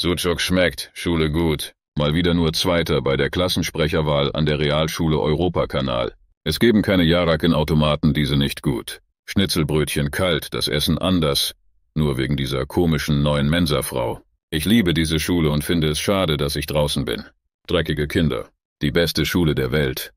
Suchok schmeckt, Schule gut. Mal wieder nur Zweiter bei der Klassensprecherwahl an der Realschule Europakanal. Es geben keine Jarak in Automaten, diese nicht gut. Schnitzelbrötchen kalt, das Essen anders. Nur wegen dieser komischen neuen Mensafrau. Ich liebe diese Schule und finde es schade, dass ich draußen bin. Dreckige Kinder. Die beste Schule der Welt.